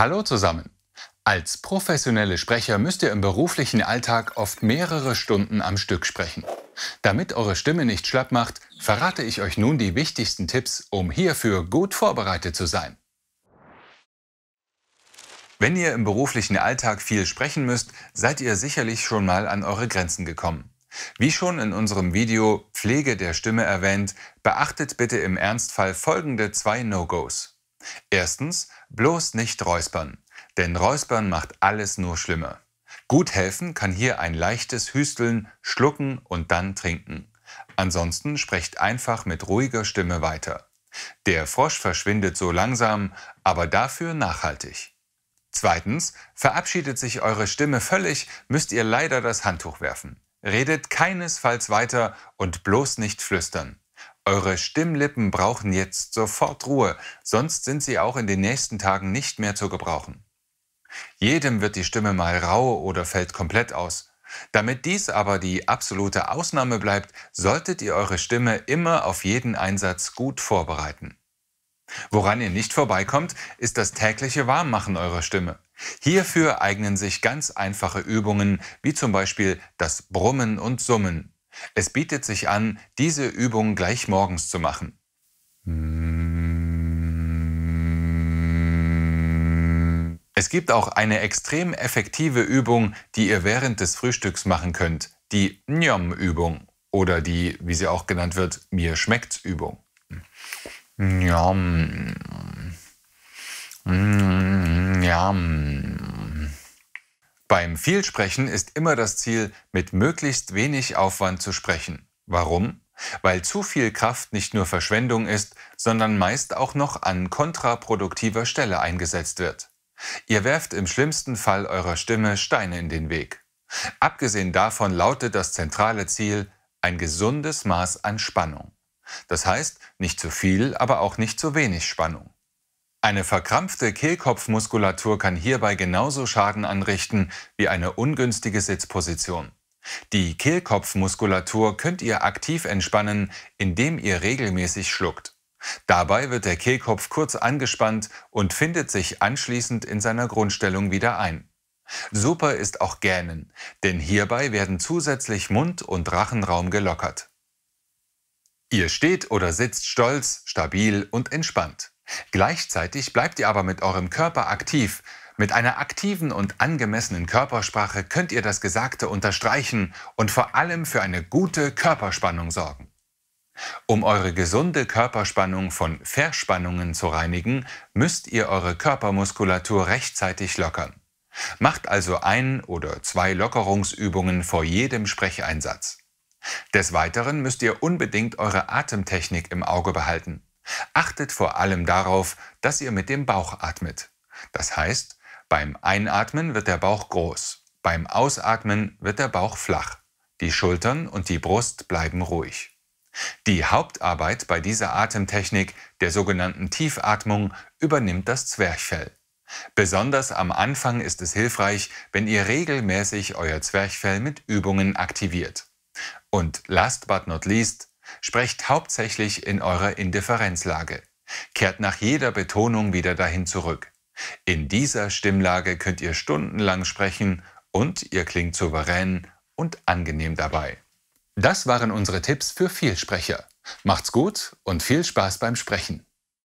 Hallo zusammen. Als professionelle Sprecher müsst ihr im beruflichen Alltag oft mehrere Stunden am Stück sprechen. Damit eure Stimme nicht schlapp macht, verrate ich euch nun die wichtigsten Tipps, um hierfür gut vorbereitet zu sein. Wenn ihr im beruflichen Alltag viel sprechen müsst, seid ihr sicherlich schon mal an eure Grenzen gekommen. Wie schon in unserem Video Pflege der Stimme erwähnt, beachtet bitte im Ernstfall folgende zwei No-Gos. Erstens, bloß nicht räuspern, denn räuspern macht alles nur schlimmer. Gut helfen kann hier ein leichtes Hüsteln, Schlucken und dann Trinken. Ansonsten sprecht einfach mit ruhiger Stimme weiter. Der Frosch verschwindet so langsam, aber dafür nachhaltig. Zweitens, verabschiedet sich eure Stimme völlig, müsst ihr leider das Handtuch werfen. Redet keinesfalls weiter und bloß nicht flüstern. Eure Stimmlippen brauchen jetzt sofort Ruhe, sonst sind sie auch in den nächsten Tagen nicht mehr zu gebrauchen. Jedem wird die Stimme mal rau oder fällt komplett aus. Damit dies aber die absolute Ausnahme bleibt, solltet ihr eure Stimme immer auf jeden Einsatz gut vorbereiten. Woran ihr nicht vorbeikommt, ist das tägliche Warmmachen eurer Stimme. Hierfür eignen sich ganz einfache Übungen, wie zum Beispiel das Brummen und Summen. Es bietet sich an, diese Übung gleich morgens zu machen. Es gibt auch eine extrem effektive Übung, die ihr während des Frühstücks machen könnt, die Njom-Übung oder die, wie sie auch genannt wird, Mir schmeckt's-Übung. Njom. Njom. Beim Vielsprechen ist immer das Ziel, mit möglichst wenig Aufwand zu sprechen. Warum? Weil zu viel Kraft nicht nur Verschwendung ist, sondern meist auch noch an kontraproduktiver Stelle eingesetzt wird. Ihr werft im schlimmsten Fall eurer Stimme Steine in den Weg. Abgesehen davon lautet das zentrale Ziel ein gesundes Maß an Spannung. Das heißt, nicht zu viel, aber auch nicht zu wenig Spannung. Eine verkrampfte Kehlkopfmuskulatur kann hierbei genauso Schaden anrichten wie eine ungünstige Sitzposition. Die Kehlkopfmuskulatur könnt ihr aktiv entspannen, indem ihr regelmäßig schluckt. Dabei wird der Kehlkopf kurz angespannt und findet sich anschließend in seiner Grundstellung wieder ein. Super ist auch Gähnen, denn hierbei werden zusätzlich Mund- und Rachenraum gelockert. Ihr steht oder sitzt stolz, stabil und entspannt. Gleichzeitig bleibt ihr aber mit eurem Körper aktiv. Mit einer aktiven und angemessenen Körpersprache könnt ihr das Gesagte unterstreichen und vor allem für eine gute Körperspannung sorgen. Um eure gesunde Körperspannung von Verspannungen zu reinigen, müsst ihr eure Körpermuskulatur rechtzeitig lockern. Macht also ein oder zwei Lockerungsübungen vor jedem Sprecheinsatz. Des Weiteren müsst ihr unbedingt eure Atemtechnik im Auge behalten. Achtet vor allem darauf, dass ihr mit dem Bauch atmet. Das heißt, beim Einatmen wird der Bauch groß, beim Ausatmen wird der Bauch flach. Die Schultern und die Brust bleiben ruhig. Die Hauptarbeit bei dieser Atemtechnik, der sogenannten Tiefatmung, übernimmt das Zwerchfell. Besonders am Anfang ist es hilfreich, wenn ihr regelmäßig euer Zwerchfell mit Übungen aktiviert. Und last but not least, Sprecht hauptsächlich in eurer Indifferenzlage. Kehrt nach jeder Betonung wieder dahin zurück. In dieser Stimmlage könnt ihr stundenlang sprechen und ihr klingt souverän und angenehm dabei. Das waren unsere Tipps für Vielsprecher. Macht's gut und viel Spaß beim Sprechen.